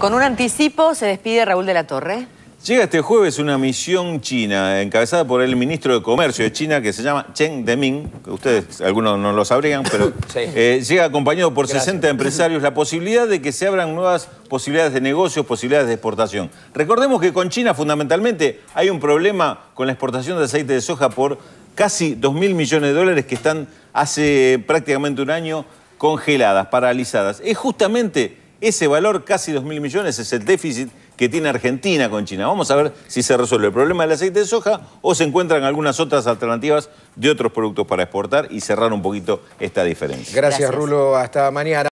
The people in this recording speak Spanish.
Con un anticipo se despide Raúl de la Torre. Llega este jueves una misión china encabezada por el ministro de Comercio de China que se llama Cheng Deming, ustedes algunos no lo sabrían, pero eh, llega acompañado por 60 empresarios. La posibilidad de que se abran nuevas posibilidades de negocios, posibilidades de exportación. Recordemos que con China fundamentalmente hay un problema con la exportación de aceite de soja por casi 2.000 mil millones de dólares que están hace prácticamente un año congeladas, paralizadas. Es justamente ese valor, casi 2.000 millones, es el déficit que tiene Argentina con China. Vamos a ver si se resuelve el problema del aceite de soja o se encuentran algunas otras alternativas de otros productos para exportar y cerrar un poquito esta diferencia. Gracias. Rulo. Hasta mañana.